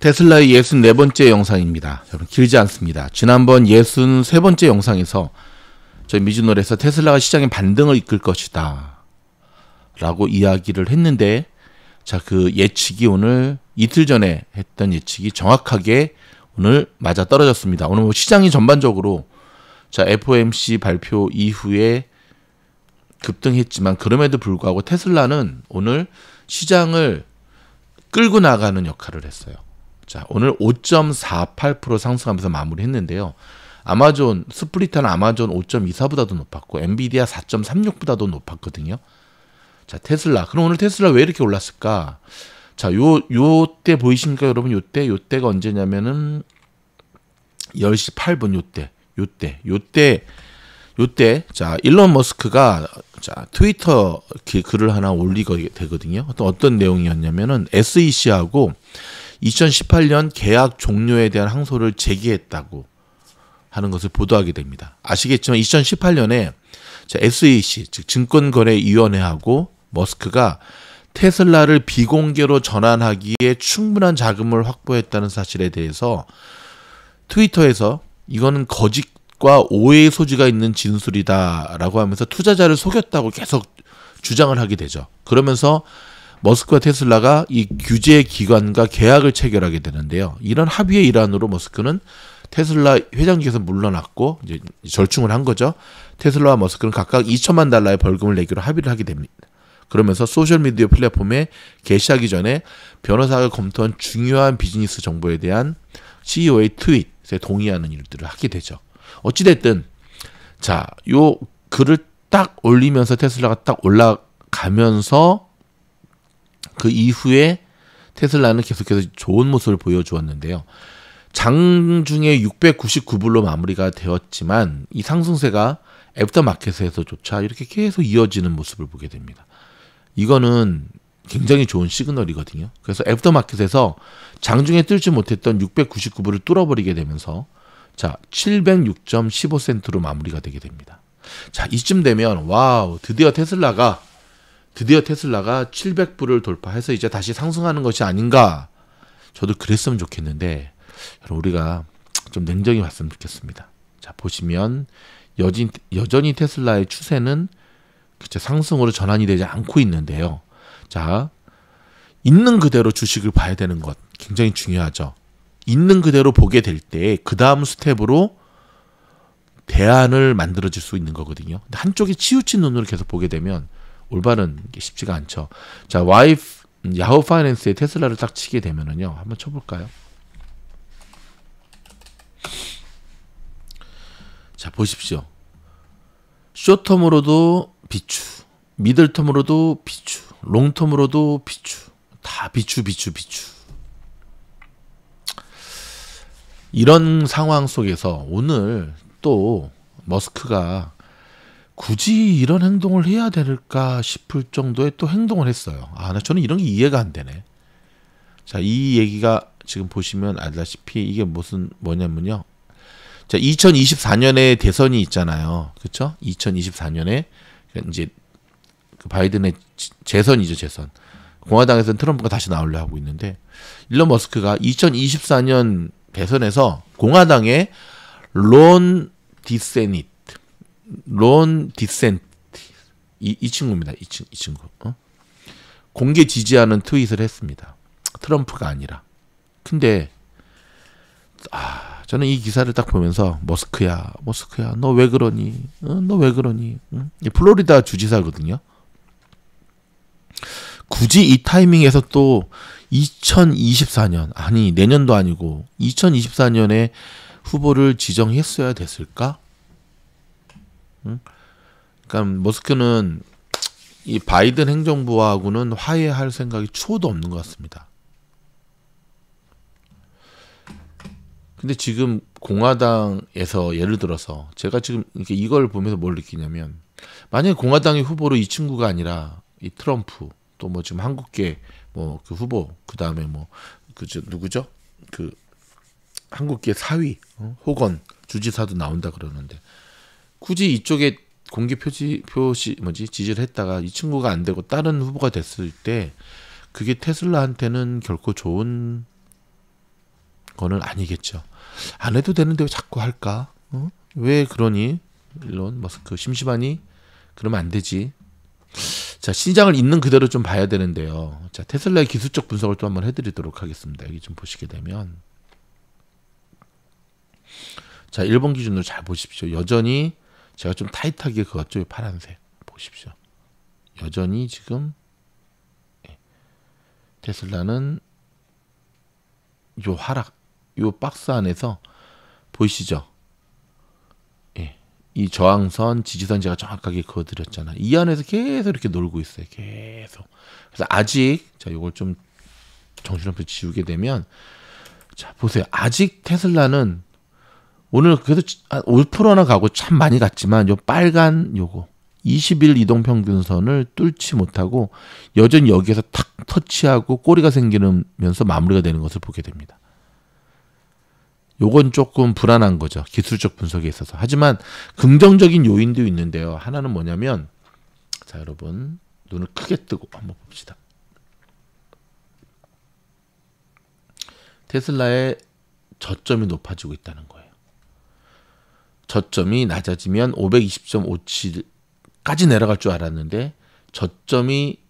테슬라의 64번째 영상입니다. 여러분 길지 않습니다. 지난번 63번째 영상에서 저희 미주노에서 래 테슬라가 시장의 반등을 이끌 것이다 라고 이야기를 했는데 자 그 예측이 오늘 이틀 전에 했던 예측이 정확하게 오늘 맞아 떨어졌습니다. 오늘 뭐 시장이 전반적으로 자 FOMC 발표 이후에 급등했지만 그럼에도 불구하고 테슬라는 오늘 시장을 끌고 나가는 역할을 했어요. 자, 오늘 5.48% 상승하면서 마무리했는데요. 아마존 스플리타는 아마존 5.24보다도 높았고 엔비디아 4.36보다도 높았거든요. 자, 테슬라. 그럼 오늘 테슬라 왜 이렇게 올랐을까? 자, 요 요 때 보이십니까, 여러분? 요 때 요때가 언제냐면은 10시 8분 요 때. 요 때. 요 때 요 때 자, 일론 머스크가 자, 트위터 글을 하나 올리게 되거든요. 어떤 어떤 내용이었냐면은 SEC하고 2018년 계약 종료에 대한 항소를 제기했다고 하는 것을 보도하게 됩니다. 아시겠지만 2018년에 SEC 즉 증권거래위원회하고 머스크가 테슬라를 비공개로 전환하기에 충분한 자금을 확보했다는 사실에 대해서 트위터에서 이거는 거짓과 오해의 소지가 있는 진술이다라고 하면서 투자자를 속였다고 계속 주장을 하게 되죠. 그러면서 머스크와 테슬라가 이 규제 기관과 계약을 체결하게 되는데요. 이런 합의의 일환으로 머스크는 테슬라 회장직에서 물러났고 이제 절충을 한 거죠. 테슬라와 머스크는 각각 2천만 달러의 벌금을 내기로 합의를 하게 됩니다. 그러면서 소셜미디어 플랫폼에 게시하기 전에 변호사가 검토한 중요한 비즈니스 정보에 대한 CEO의 트윗에 동의하는 일들을 하게 되죠. 어찌됐든, 자, 요 글을 딱 올리면서 테슬라가 딱 올라가면서 그 이후에 테슬라는 계속해서 좋은 모습을 보여주었는데요. 장중에 699불로 마무리가 되었지만 이 상승세가 애프터마켓에서조차 이렇게 계속 이어지는 모습을 보게 됩니다. 이거는 굉장히 좋은 시그널이거든요. 그래서 애프터마켓에서 장중에 뜰지 못했던 699불을 뚫어버리게 되면서 자 706.15센트로 마무리가 되게 됩니다. 자 이쯤 되면 와우 드디어 테슬라가 드디어 테슬라가 700불을 돌파해서 이제 다시 상승하는 것이 아닌가. 저도 그랬으면 좋겠는데 우리가 좀 냉정히 봤으면 좋겠습니다. 자 보시면 여진, 여전히 테슬라의 추세는 그쵸, 상승으로 전환이 되지 않고 있는데요. 자 있는 그대로 주식을 봐야 되는 것 굉장히 중요하죠. 있는 그대로 보게 될 때 그 다음 스텝으로 대안을 만들어질 수 있는 거거든요. 한쪽에 치우친 눈으로 계속 보게 되면 올바른 게 쉽지가 않죠. 자, 와이프 야후 파이낸스에 테슬라를 딱 치게 되면은요. 한번 쳐볼까요? 자, 보십시오. 쇼텀으로도 비추, 미들텀으로도 비추, 롱텀으로도 비추, 다 비추, 비추, 비추. 이런 상황 속에서 오늘 또 머스크가 굳이 이런 행동을 해야 될까 싶을 정도의 또 행동을 했어요. 아, 나 저는 이런 게 이해가 안 되네. 자, 이 얘기가 지금 보시면 알다시피 이게 무슨 뭐냐면요. 자, 2024년에 대선이 있잖아요. 그렇죠? 2024년에 이제 그 바이든의 재선이죠, 재선. 공화당에서는 트럼프가 다시 나올려 하고 있는데 일론 머스크가 2024년 대선에서 공화당의 론 디세닛 론 디센트 이, 이 친구입니다. 이, 친, 이 친구 어? 공개 지지하는 트윗을 했습니다. 트럼프가 아니라. 근데 아, 저는 이 기사를 딱 보면서 머스크야, 머스크야, 너왜 어? 그러니? 응? 너왜 그러니? 응? 플로리다 주지사거든요. 굳이 이 타이밍에서 또 2024년 아니 내년도 아니고 2024년에 후보를 지정했어야 됐을까? 그러니까 머스크는 이 바이든 행정부하고는 화해할 생각이 추호도 없는 것 같습니다. 근데 지금 공화당에서 예를 들어서 제가 지금 이렇게 이걸 보면서 뭘 느끼냐면 만약에 공화당의 후보로 이 친구가 아니라 이 트럼프 또 뭐 지금 한국계 뭐 그 후보 그다음에 뭐 그 누구죠? 그 한국계 사위 어? 호건 주지사도 나온다 그러는데 굳이 이쪽에 공개 표지 표시 뭐지 지지를 했다가 이 친구가 안 되고 다른 후보가 됐을 때 그게 테슬라한테는 결코 좋은 거는 아니겠죠. 안 해도 되는데 왜 자꾸 할까? 어? 왜 그러니? 일론 머스크 심심하니? 그러면 안 되지. 자 시장을 있는 그대로 좀 봐야 되는데요. 자 테슬라의 기술적 분석을 또 한번 해드리도록 하겠습니다. 여기 좀 보시게 되면 자 일본 기준으로 잘 보십시오. 여전히 제가 좀 타이트하게 그었죠. 파란색 보십시오. 여전히 지금 예, 테슬라는 요 하락, 요 박스 안에서 보이시죠? 예, 이 저항선, 지지선 제가 정확하게 그어드렸잖아. 이 안에서 계속 이렇게 놀고 있어요. 계속. 그래서 아직 자 요걸 좀 정신없이 지우게 되면 자 보세요. 아직 테슬라는 오늘 그래도 한 5%나 아, 가고 참 많이 갔지만 요 빨간 요거 20일 이동평균선을 뚫지 못하고 여전히 여기에서 탁 터치하고 꼬리가 생기면서 마무리가 되는 것을 보게 됩니다. 요건 조금 불안한 거죠. 기술적 분석에 있어서. 하지만 긍정적인 요인도 있는데요. 하나는 뭐냐면 자 여러분 눈을 크게 뜨고 한번 봅시다. 테슬라의 저점이 높아지고 있다는 거. 저점이 낮아지면 520.57까지 내려갈 줄 알았는데 저점이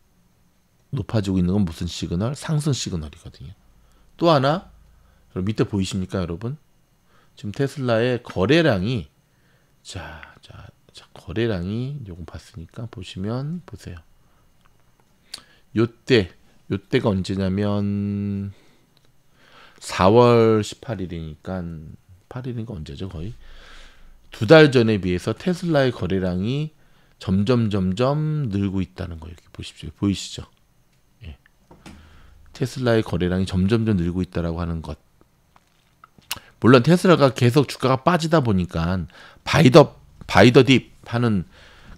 높아지고 있는 건 무슨 시그널? 상승 시그널이거든요. 또 하나 밑에 보이십니까, 여러분? 지금 테슬라의 거래량이 자, 자, 자 거래량이 요금 봤으니까 보시면 보세요. 요때 요때가 언제냐면 4월 18일이니까 8일인가 언제죠, 거의? 두달 전에 비해서 테슬라의 거래량이 점점 점점 늘고 있다는 거 여기 보십시오. 보이시죠? 예. 테슬라의 거래량이 점점점 늘고 있다라고 하는 것. 물론 테슬라가 계속 주가가 빠지다 보니까 바이더 바이더 딥 하는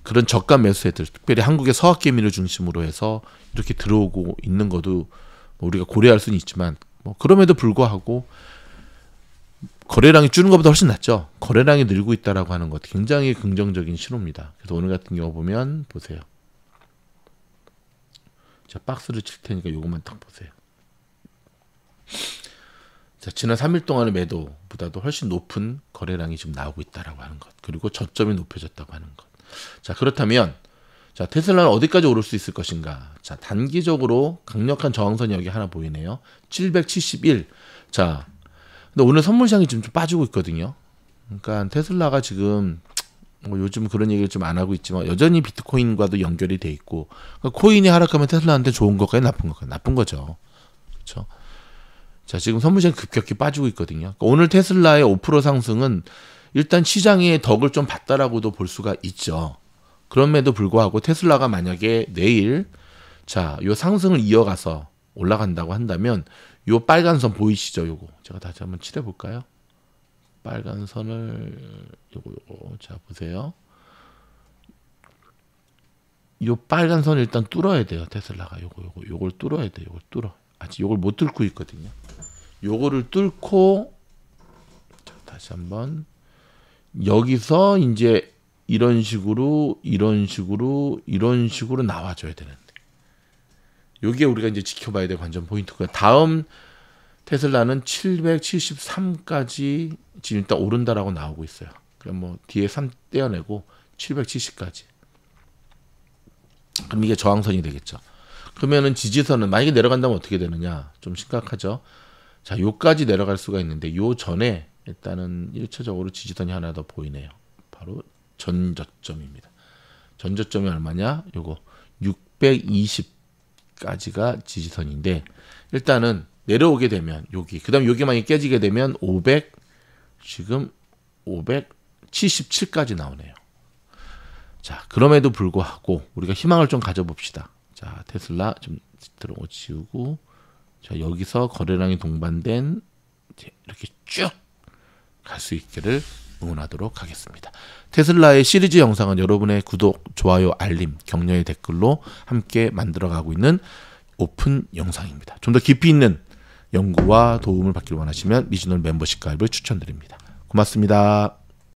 그런 저가 매수세들, 특별히 한국의 서학개미를 중심으로 해서 이렇게 들어오고 있는 것도 뭐 우리가 고려할 수는 있지만 뭐 그럼에도 불구하고 거래량이 줄은 것보다 훨씬 낫죠. 거래량이 늘고 있다라고 하는 것 굉장히 긍정적인 신호입니다. 그래서 오늘 같은 경우 보면 보세요. 자 박스를 칠 테니까 요것만 딱 보세요. 자 지난 3일 동안의 매도보다도 훨씬 높은 거래량이 지금 나오고 있다라고 하는 것. 그리고 저점이 높여졌다고 하는 것. 자 그렇다면 자 테슬라는 어디까지 오를 수 있을 것인가? 자 단기적으로 강력한 저항선이 여기 하나 보이네요. 771. 자 근데 오늘 선물시장이 지금 좀 빠지고 있거든요. 그러니까 테슬라가 지금 뭐 요즘 그런 얘기를 좀 안 하고 있지만 여전히 비트코인과도 연결이 돼 있고 그러니까 코인이 하락하면 테슬라한테 좋은 것까지 나쁜 것까지 나쁜 거죠. 그렇죠? 자 지금 선물시장 급격히 빠지고 있거든요. 그러니까 오늘 테슬라의 5% 상승은 일단 시장의 덕을 좀 봤다라고도 볼 수가 있죠. 그럼에도 불구하고 테슬라가 만약에 내일 자요 상승을 이어가서 올라간다고 한다면 요 빨간 선 보이시죠? 요거 제가 다시 한번 칠해 볼까요? 빨간 선을 요거 요거 자 보세요. 요 빨간 선 일단 뚫어야 돼요 테슬라가 요거 요거 요걸 뚫어야 돼 요걸 뚫어 아직 요걸 못 뚫고 있거든요. 요거를 뚫고 자, 다시 한번 여기서 이제 이런 식으로 이런 식으로 이런 식으로 나와줘야 되는 요게 우리가 이제 지켜봐야 될 관전 포인트고요. 다음 테슬라는 773까지 지금 일단 오른다라고 나오고 있어요. 그럼 뭐 뒤에 3 떼어내고 770까지. 그럼 이게 저항선이 되겠죠. 그러면은 지지선은 만약에 내려간다면 어떻게 되느냐? 좀 심각하죠. 자, 요까지 내려갈 수가 있는데 요 전에 일단은 일차적으로 지지선이 하나 더 보이네요. 바로 전저점입니다. 전저점이 얼마냐? 요거 620 여기까지가 지지선인데 일단은 내려오게 되면 여기 그다음 여기만 깨지게 되면 500 지금 577까지 나오네요. 자 그럼에도 불구하고 우리가 희망을 좀 가져봅시다. 자 테슬라 좀 들어오 지우고 자 여기서 거래량이 동반된 이렇게 쭉 갈 수 있기를 응원하도록 하겠습니다. 테슬라의 시리즈 영상은 여러분의 구독, 좋아요, 알림, 격려의 댓글로 함께 만들어가고 있는 오픈 영상입니다. 좀 더 깊이 있는 연구와 도움을 받기를 원하시면 리지널 멤버십 가입을 추천드립니다. 고맙습니다.